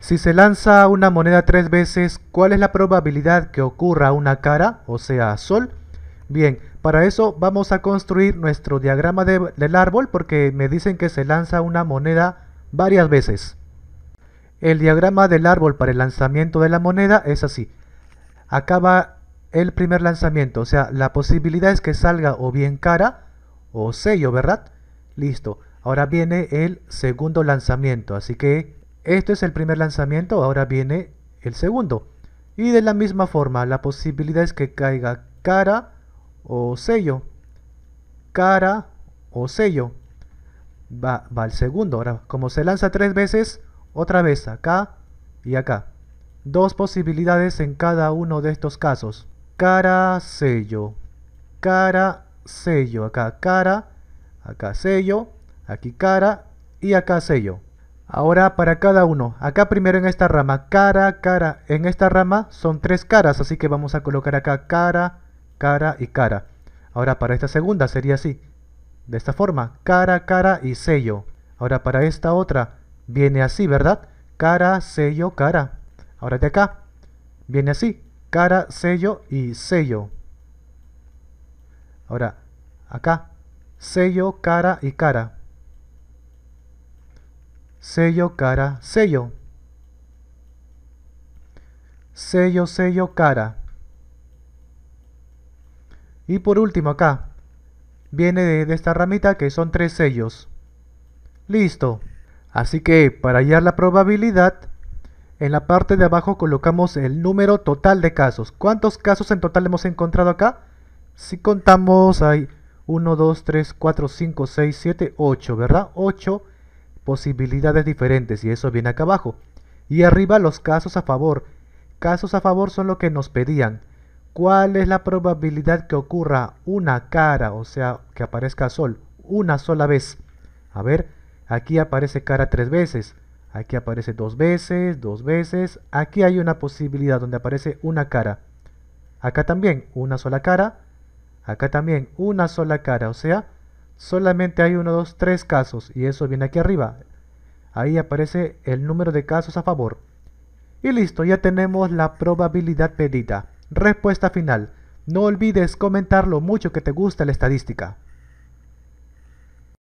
Si se lanza una moneda tres veces, ¿cuál es la probabilidad que ocurra una cara, o sea, sol? Bien, para eso vamos a construir nuestro diagrama del árbol porque me dicen que se lanza una moneda varias veces. El diagrama del árbol para el lanzamiento de la moneda es así. Acaba el primer lanzamiento, o sea, la posibilidad es que salga o bien cara o sello, ¿verdad? Listo. Ahora viene el segundo lanzamiento, así que este es el primer lanzamiento, ahora viene el segundo. Y de la misma forma, la posibilidad es que caiga cara o sello. Cara o sello. Va, va el segundo. Ahora, como se lanza tres veces, otra vez acá y acá. Dos posibilidades en cada uno de estos casos. Cara, sello. Cara, sello. Acá cara, acá sello, aquí cara y acá sello. Ahora para cada uno, acá primero en esta rama, cara, cara, en esta rama son tres caras, así que vamos a colocar acá cara, cara y cara. Ahora para esta segunda sería así, de esta forma, cara, cara y sello. Ahora para esta otra viene así, ¿verdad? Cara, sello, cara. Ahora de acá viene así, cara, sello y sello. Ahora acá, sello, cara y cara sello cara sello sello sello cara y por último acá viene de, esta ramita que son tres sellos listo así que para hallar la probabilidad en la parte de abajo colocamos el número total de casos ¿cuántos casos en total hemos encontrado acá? si contamos hay 1, 2, 3, 4, 5, 6, 7, 8 ¿verdad? 8 posibilidades diferentes y eso viene acá abajo. Y arriba los casos a favor. Casos a favor son lo que nos pedían. ¿Cuál es la probabilidad que ocurra una cara, o sea, que aparezca sol, una sola vez? A ver, aquí aparece cara tres veces, aquí aparece dos veces, dos veces, aquí hay una posibilidad donde aparece una cara. Acá también una sola cara, acá también una sola cara, o sea, solamente hay 1, 2, 3 casos y eso viene aquí arriba. Ahí aparece el número de casos a favor. Y listo, ya tenemos la probabilidad pedida. Respuesta final. No olvides comentar lo mucho que te gusta la estadística.